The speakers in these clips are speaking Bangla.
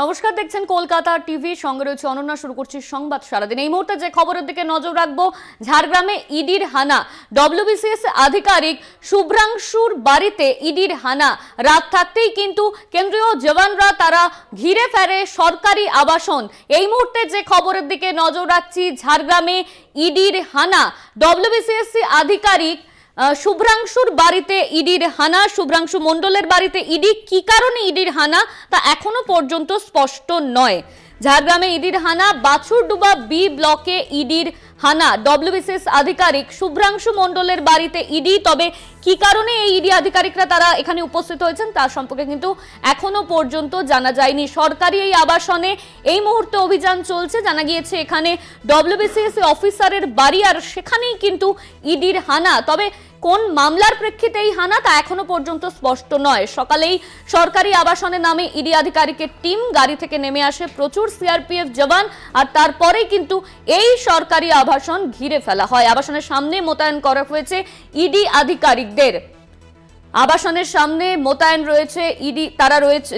নমস্কার দেখছেন কলকাতা টিভি সঙ্গে রয়েছে অনন্যা শুরু করছি সংবাদ সারাদিন এই মুহূর্তে যে খবরের দিকে নজর রাখবো ঝাড়গ্রামে ইডির হানা ডব্লিউবিসিএস আধিকারিক শুভ্রাংশুর বাড়িতে ইডির হানা রাত থাকতেই কিন্তু কেন্দ্রীয় জওয়ানরা তারা ঘিরে ফেরে সরকারি আবাসন এই মুহূর্তে যে খবরের দিকে নজর রাখছি ঝাড়গ্রামে ইডির হানা ডব্লিউবিসিএস আধিকারিক শুভ্রাংশুর বাড়িতে ইডির হানা শুভ্রাংশু মণ্ডলের বাড়িতে ইডি কি কারণে ইডির হানা তা এখনো পর্যন্ত স্পষ্ট নয় ঝাড়গ্রামে ইডির হানা বাছুরডুবা বি ব্লকে ইডির হানা ডব্লিউবিসিএস আধিকারিক শুভ্রাংশু মণ্ডলের বাড়িতে ইডি তবে কি কারণে এই ইডি আধিকারিকরা তারা এখানে উপস্থিত হয়েছেন তার সম্পর্কে কিন্তু এখনো পর্যন্ত জানা যায়নি সরকারি এই আবাসনে এই মুহূর্তে অভিযান চলছে জানা গিয়েছে এখানে ডব্লিউবিসিএস অফিসারের বাড়ি আর সেখানেই কিন্তু ইডির হানা তবে কোন মামলার প্রেক্ষিতে এই হানা তা এখনো পর্যন্ত স্পষ্ট নয় সকালেই সরকারি আবাসনে নামে ইডি আধিকারিকের টিম গাড়ি থেকে নেমে আসে প্রচুর সিআরপিএফ জওয়ান আর তারপরেই কিন্তু এই সরকারি আবাসন ঘিরে ফেলা হয় আবাসনের সামনে মোতায়েন করা হয়েছে ইডি আধিকারিকদের আবাসনের সামনে মোতায়েন রয়েছে ইডি তারা রয়েছে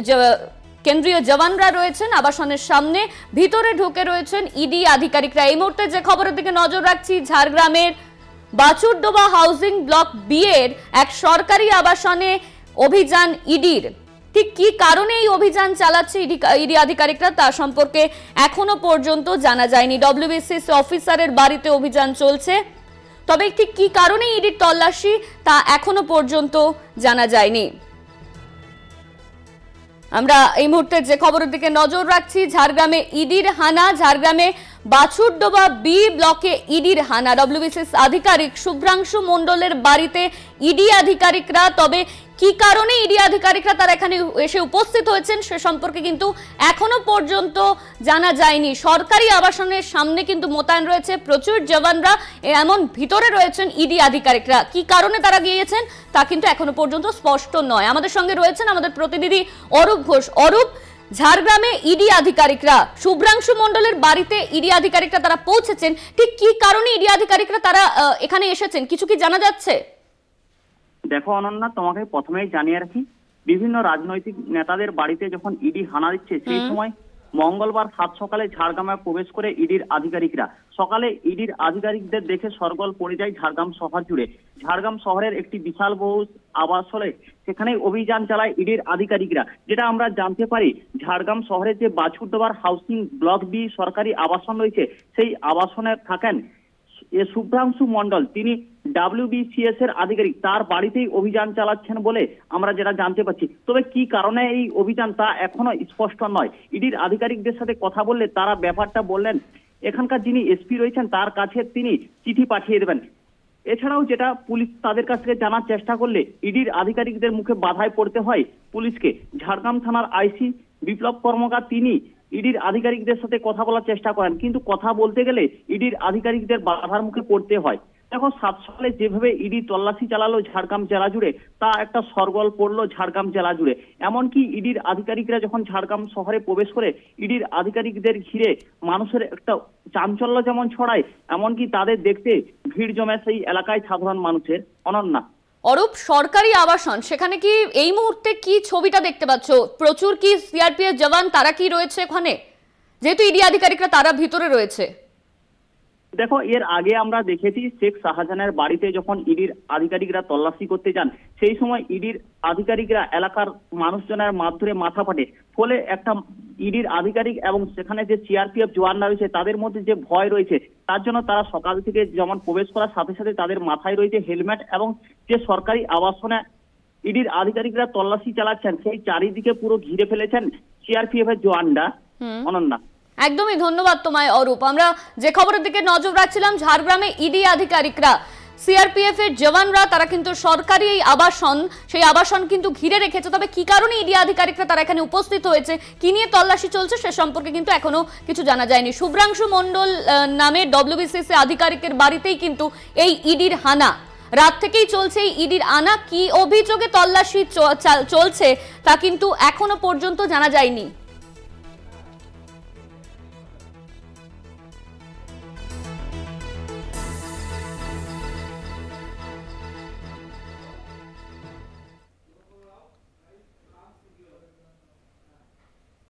কেন্দ্রীয় জওয়ানরা রয়েছেন আবাসনের সামনে ভিতরে ঢুকে রয়েছেন ইডি আধিকারিকরা এই মুহূর্তে যে খবরের দিকে নজর রাখছি ঝাড়গ্রামের বাছুরডোবা হাউজিং ব্লক বি এর এক সরকারি আবাসনে অভিযান ইডির ঠিক কি কারণে এই অভিযান চালাচ্ছে ইডি আধিকারিকরা তা সম্পর্কে এখনো পর্যন্ত জানা যায়নি ডব্লিউবিসিস অফিসারের বাড়িতে অভিযান চলছে তবে ঠিক কি কারণে ইডির তল্লাশি তা এখনো পর্যন্ত জানা যায়নি আমরা এই মুহূর্তে যে খবরের দিকে নজর রাখছি ঝাড়গ্রামে ইডির হানা ঝাড়গ্রামে বাছুরডোবা বি ব্লকে ইডির হানা ডব্লিউবিসিএস আধিকারিক শুভ্রাংশু মণ্ডলের বাড়িতে ইডি আধিকারিকরা তবে কি কারণে ইডি আধিকারিকরা তারা এখানে এসে উপস্থিত হয়েছেন সে সম্পর্কে কিন্তু এখনো পর্যন্ত জানা যায়নি সরকারি আবাসনের সামনে কিন্তু মোতায়েন রয়েছে প্রচুর জওয়ানরা এমন ভিতরে রয়েছেন ইডি আধিকারিকরা কি কারণে তারা গিয়েছেন তা কিন্তু এখনো পর্যন্ত স্পষ্ট নয় আমাদের সঙ্গে রয়েছেন আমাদের প্রতিনিধি অরূপ ঘোষ অরূপ ঝাড়গ্রামে ইডি আধিকারিকরা শুভ্রাংশু মন্ডলের বাড়িতে ইডি আধিকারিকরা তারা পৌঁছেছেন ঠিক কি কারণে ইডি আধিকারিকরা তারা এখানে এসেছেন কিছু কি জানা যাচ্ছে দেখো অনন্যা তোমাকে প্রথমেই জানিয়ে রাখি বিভিন্ন রাজনৈতিক নেতাদের বাড়িতে যখন ইডি e হানা দিচ্ছে সেই সময় মঙ্গলবার সাত সকালে ঝাড়গ্রামে প্রবেশ করে ইডির e আধিকারিকরা সকালে ইডির e আধিকারিকদের দেখে সরগল পড়ে যায় ঝাড়গ্রাম শহর জুড়ে ঝাড়গ্রাম শহরের একটি বিশাল বহু হলে সেখানে অভিযান চালায় ইডির আধিকারিকরা যেটা আমরা জানতে পারি ঝাড়গ্রাম শহরে যে বাছুরডোবার হাউসিং ব্লক বি সরকারি আবাসন রয়েছে সেই আবাসনে থাকেন এ শুভ্রাংশু মন্ডল তিনি ডাব্লিউবিসিএস এর আধিকারিক তার বাড়িতেই অভিযান চালাচ্ছেন বলে আমরা যেটা জানতে পারছি তবে কি কারণে এই অভিযান তা এখনো স্পষ্ট নয় ইডির আধিকারিকদের সাথে কথা বললে তারা ব্যাপারটা বললেন এখানকার যিনি এসপি রয়েছেন তার কাছে তিনি চিঠি পাঠিয়ে দেবেন এছাড়াও যেটা পুলিশ তাদের কাছ থেকে জানার চেষ্টা করলে ইডির আধিকারিকদের মুখে বাধায় পড়তে হয় পুলিশকে ঝাড়গ্রাম থানার আইসি বিপ্লব কর্মকার তিনি ইডির আধিকারিকদের সাথে কথা বলার চেষ্টা করেন কিন্তু কথা বলতে গেলে ইডির আধিকারিকদের বাধার মুখে পড়তে হয় দেখো সাত সালে যেভাবে ইডি তল্লাশি চালালো ঝাড়গ্রাম জেলা জুড়ে তা একটা সরগল পড়লো ঝাড়গ্রাম জেলা জুড়ে এমনকি ইডির আধিকারিকরা যখন ঝাড়গ্রাম শহরে প্রবেশ করে ইডির আধিকারিকদের ঘিরে মানুষের একটা চাঞ্চল্য যেমন ছড়ায় এমনকি তাদের দেখতে ভিড় জমে সেই এলাকায় সাধারণ মানুষের অনন্যা অরূপ সরকারি আবাসন সেখানে কি এই মুহূর্তে কি ছবিটা দেখতে পাচ্ছ প্রচুর কি সিআরপিএফ জওয়ান তারা কি রয়েছে ওখানে যেহেতু ইডি আধিকারিকরা তারা ভিতরে রয়েছে দেখো এর আগে আমরা দেখেছি শেখ শাহজাহানের বাড়িতে যখন ইডির আধিকারিকরা তল্লাশি করতে যান সেই সময় ইডির আধিকারিকরা এলাকার মানুষজনের মাধ্যমে মাথা ফাটে ফলে একটা ইডির আধিকারিক এবং সেখানে যে সিআরপিএফ জওয়ান রয়েছে তাদের মধ্যে যে ভয় রয়েছে তার জন্য তারা সকাল থেকে যেমন প্রবেশ করার সাথে সাথে তাদের মাথায় রয়েছে হেলমেট এবং যে সরকারি আবাসনে ইডির আধিকারিকরা তল্লাশি চালাচ্ছেন সেই চারিদিকে পুরো ঘিরে ফেলেছেন সিআরপিএফ এর জোয়ানরা অনন্যা একদমই ধন্যবাদ তোমায় অরূপ আমরা যে খবরের দিকে নজর রাখছিলাম ঝাড়গ্রামে ইডি আধিকারিকরা সিআরপিএফ এর জওয়ানরা তারা কিন্তু সরকারি এই আবাসন সেই আবাসন কিন্তু ঘিরে রেখেছে তবে কি কারণে ইডি আধিকারিকরা তারা এখানে উপস্থিত হয়েছে কি নিয়ে তল্লাশি চলছে সে সম্পর্কে কিন্তু এখনো কিছু জানা যায়নি শুভ্রাংশু মণ্ডল নামে ডব্লিউবিসিএস আধিকারিকের বাড়িতেই কিন্তু এই ইডির হানা রাত থেকেই চলছে ইডির আনা কি অভিযোগে তল্লাশি চলছে তা কিন্তু এখনো পর্যন্ত জানা যায়নি